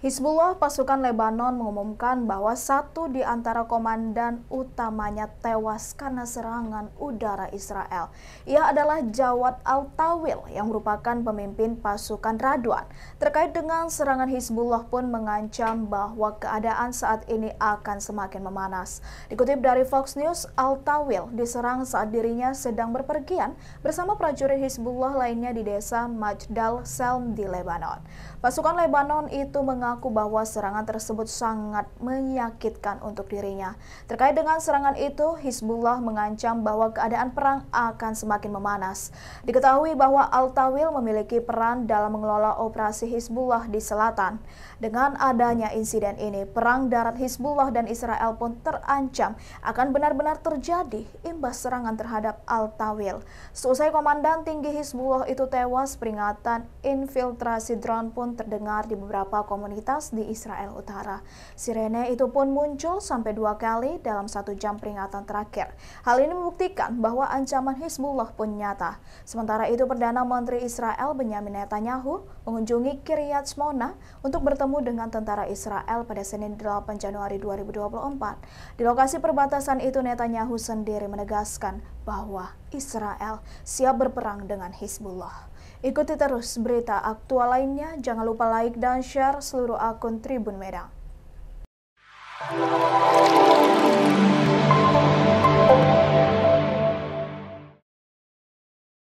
Hizbullah pasukan Lebanon mengumumkan bahwa satu di antara komandan utamanya tewas karena serangan udara Israel. Ia adalah Jawad Al-Tawil yang merupakan pemimpin pasukan Raduan. Terkait dengan serangan Hizbullah pun mengancam bahwa keadaan saat ini akan semakin memanas. Dikutip dari Fox News, Al-Tawil diserang saat dirinya sedang berpergian bersama prajurit Hizbullah lainnya di desa Majdal Selm di Lebanon. Pasukan Lebanon itu mengancam mengaku bahwa serangan tersebut sangat menyakitkan untuk dirinya. Terkait dengan serangan itu, Hizbullah mengancam bahwa keadaan perang akan semakin memanas. Diketahui bahwa Al-Tawil memiliki peran dalam mengelola operasi Hizbullah di selatan. Dengan adanya insiden ini, perang darat Hizbullah dan Israel pun terancam akan benar-benar terjadi imbas serangan terhadap Al-Tawil. Seusai komandan tinggi Hizbullah itu tewas, peringatan infiltrasi drone pun terdengar di beberapa komunitas di Israel Utara. Sirene itu pun muncul sampai dua kali dalam satu jam peringatan terakhir. Hal ini membuktikan bahwa ancaman Hizbullah pun nyata. Sementara itu Perdana Menteri Israel Benyamin Netanyahu mengunjungi Kiryat Shmona untuk bertemu dengan tentara Israel pada Senin 8 Januari 2024. Di lokasi perbatasan itu Netanyahu sendiri menegaskan bahwa Israel siap berperang dengan Hizbullah. Ikuti terus berita aktual lainnya. Jangan lupa like dan share seluruh akun Tribun Medan.